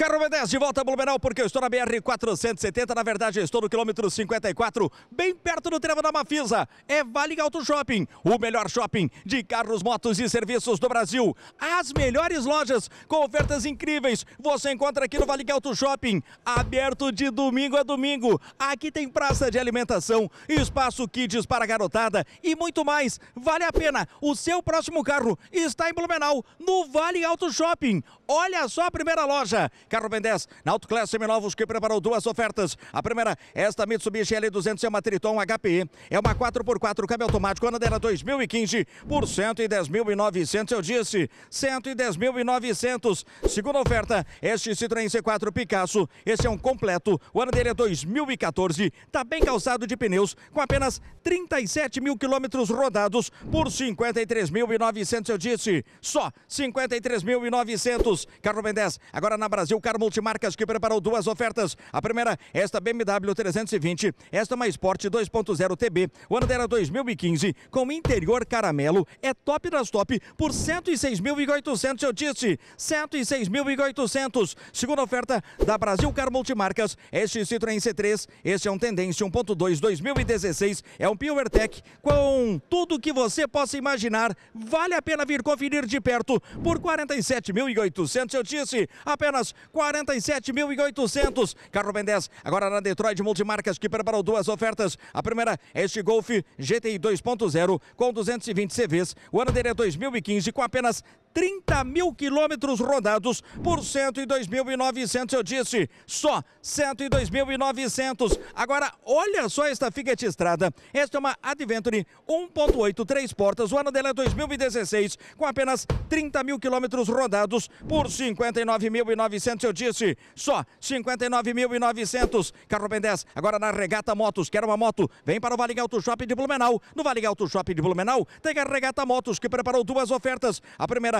Carro V10 de volta a Blumenau, porque eu estou na BR-470, na verdade eu estou no quilômetro 54, bem perto do trevo da Mafisa. É Vale Auto Shopping, o melhor shopping de carros, motos e serviços do Brasil. As melhores lojas com ofertas incríveis, você encontra aqui no Vale Auto Shopping, aberto de domingo a domingo. Aqui tem praça de alimentação, espaço kids para garotada e muito mais. Vale a pena, o seu próximo carro está em Blumenau, no Vale Auto Shopping. Olha só a primeira loja Carro Ben 10, na Auto Class Seminovos, que preparou duas ofertas. A primeira, é esta Mitsubishi L200 é uma Triton HPE. É uma 4x4 câmbio automático, ano dela 2015, por 110.900, eu disse, 110.900. Segunda oferta, este Citroën C4 Picasso, esse é um completo, o ano dele é 2014, tá bem calçado de pneus, com apenas 37 mil quilômetros rodados, por 53.900, eu disse, só 53.900. Carro Ben 10, agora na Brasil, Car Multimarcas que preparou duas ofertas. A primeira, esta BMW 320, esta uma Sport 2.0 TB, o ano dela 2015, é com interior caramelo, é top das top por 106.800, eu disse, 106.800. Segunda oferta da Brasil Car Multimarcas, este Citroën C3, este é um Tendência 1.2 2016, é um PowerTech com tudo que você possa imaginar. Vale a pena vir conferir de perto por 47.800, eu disse, apenas 47.800. Carro Ben 10, agora na Detroit Multimarcas, que preparou duas ofertas. A primeira é este Golf GTI 2.0 com 220 CVs. O ano dele é 2015, com apenas 30 mil quilômetros rodados por 102.900, eu disse, só 102.900. Agora, olha só esta Fiat Estrada. Esta é uma Adventure 1.8, três portas. O ano dela é 2016, com apenas 30 mil quilômetros rodados por 59.900, eu disse, só 59.900. Carro Ben 10, agora na Regata Motos. Quer uma moto? Vem para o Vale Auto Shopping de Blumenau. No Vale Auto Shopping de Blumenau, tem a Regata Motos, que preparou duas ofertas. A primeira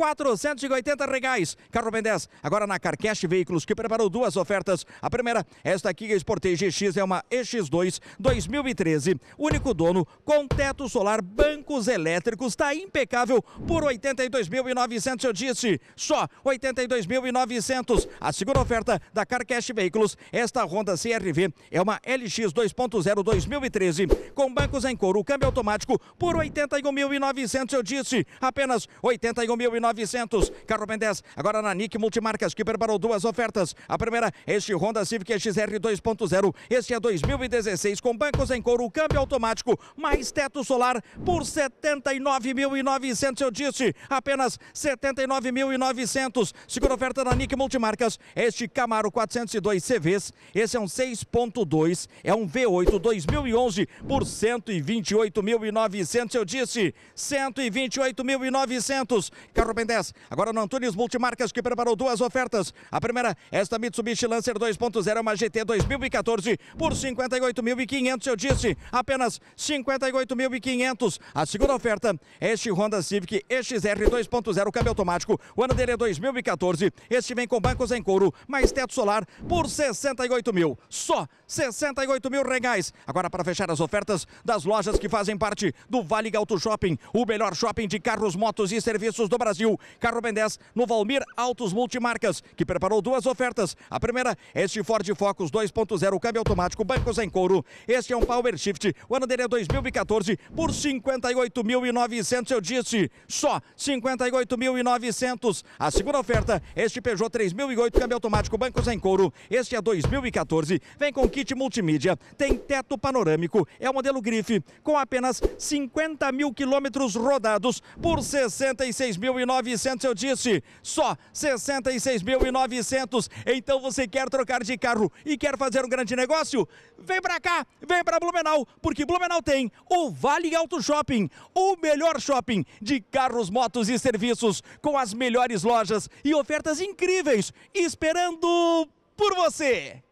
480 reais. Carro Ben 10, agora na Carcast Veículos, que preparou duas ofertas. A primeira, esta a Sportage GX é uma EX2 2013. Único dono, com teto solar, bancos elétricos, está impecável por 82.900, eu disse. Só 82.900. A segunda oferta da Carcast Veículos, esta Honda CRV é uma LX 2.0 2013, com bancos em couro, câmbio automático por 81.900, eu disse. Apenas 81.900. 900. Carro Ben 10, agora na Nike Multimarcas, que preparou duas ofertas. A primeira, este Honda Civic XR 2.0. Este é 2016, com bancos em couro, câmbio automático, mais teto solar por 79.900. Eu disse, apenas 79.900. Segunda oferta na Nike Multimarcas, este Camaro 402 CVs. Esse é um 6.2, é um V8 2011 por 128.900. Eu disse, 128.900. Carro Open 10. Agora no Antunes Multimarcas que preparou duas ofertas. A primeira, esta Mitsubishi Lancer 2.0 uma GT 2014 por 58.500, eu disse, apenas 58.500. A segunda oferta, este Honda Civic EXR 2.0 câmbio automático, o ano dele é 2014. Este vem com bancos em couro, mais teto solar por 68 mil. Só 68 mil reais. Agora para fechar as ofertas das lojas que fazem parte do Vale Auto Shopping, o melhor shopping de carros, motos e serviços do Brasil. Carro Ben 10 no Valmir Autos Multimarcas, que preparou duas ofertas. A primeira, é este Ford Focus 2.0 câmbio automático, bancos em couro. Este é um Power Shift, o ano dele é 2014, por 58.900, eu disse, só 58.900. A segunda oferta, este Peugeot 3008 câmbio automático, bancos em couro. Este é 2014, vem com kit multimídia, tem teto panorâmico, é o modelo Grife, com apenas 50 mil quilômetros rodados por 66.900. 66.900, eu disse, só 66.900. Então você quer trocar de carro e quer fazer um grande negócio? Vem pra cá, vem pra Blumenau, porque Blumenau tem o Vale Auto Shopping, o melhor shopping de carros, motos e serviços, com as melhores lojas e ofertas incríveis, esperando por você!